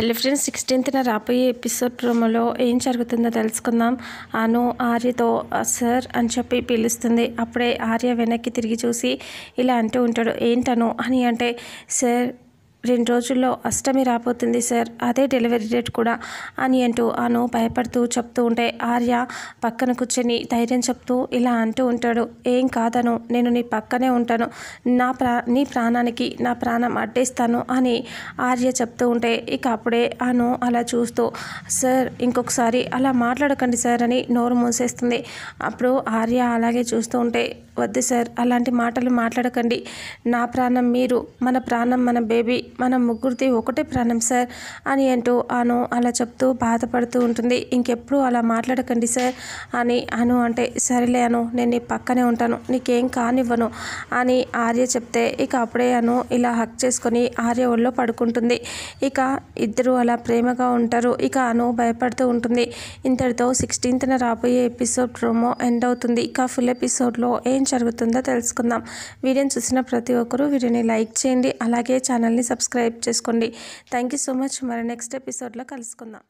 hello friends సిక్స్టీన్త్న రాబోయే episode రూమ్లో ఏం జరుగుతుందో తెలుసుకుందాం అను ఆర్యతో సార్ అని చెప్పి పిలుస్తుంది అప్పుడే ఆర్య వెనక్కి తిరిగి చూసి ఇలా అంటూ ఉంటాడు ఏంటను అని అంటే సార్ రెండు రోజుల్లో అష్టమి రాబోతుంది సార్ అదే డెలివరీ డేట్ కూడా అని అంటూ అను భయపడుతూ చెప్తూ ఉంటే ఆర్య పక్కన కూర్చొని ధైర్యం చెప్తూ ఇలా అంటూ ఉంటాడు ఏం కాదను నేను నీ పక్కనే ఉంటాను నా ప్రా నీ ప్రాణానికి నా ప్రాణం అడ్డేస్తాను అని ఆర్య చెప్తూ ఉంటే ఇక అప్పుడే అను అలా చూస్తూ సార్ ఇంకొకసారి అలా మాట్లాడకండి సార్ అని నోరు మూసేస్తుంది అప్పుడు ఆర్య అలాగే చూస్తూ ఉంటే వద్దు సార్ అలాంటి మాటలు మాట్లాడకండి నా ప్రాణం మీరు మన ప్రాణం మన బేబీ మనం ముగ్గురిది ఒకటే ప్రాణం సార్ అని అంటూ అను అలా చెప్తూ బాధపడుతూ ఉంటుంది ఇంకెప్పుడు అలా మాట్లాడకండి సార్ అని అను అంటే సరేలే అను నేను నీ పక్కనే ఉంటాను నీకేం కానివ్వను అని ఆర్య చెప్తే ఇక అప్పుడే అను ఇలా హక్ చేసుకొని ఆర్య ఒళ్ళో పడుకుంటుంది ఇక ఇద్దరు అలా ప్రేమగా ఉంటారు ఇక అను భయపడుతూ ఉంటుంది ఇంతటితో సిక్స్టీన్త్న రాబోయే ఎపిసోడ్ ప్రోమో ఎండ్ అవుతుంది ఇక ఫుల్ ఎపిసోడ్లో ఏం జరుగుతుందో తెలుసుకుందాం వీడియోని చూసిన ప్రతి ఒక్కరూ వీడియోని లైక్ చేయండి అలాగే ఛానల్ని సబ్ సబ్స్క్రైబ్ చేసుకోండి థ్యాంక్ యూ సో మచ్ మరి నెక్స్ట్ ఎపిసోడ్లో కలుసుకుందాం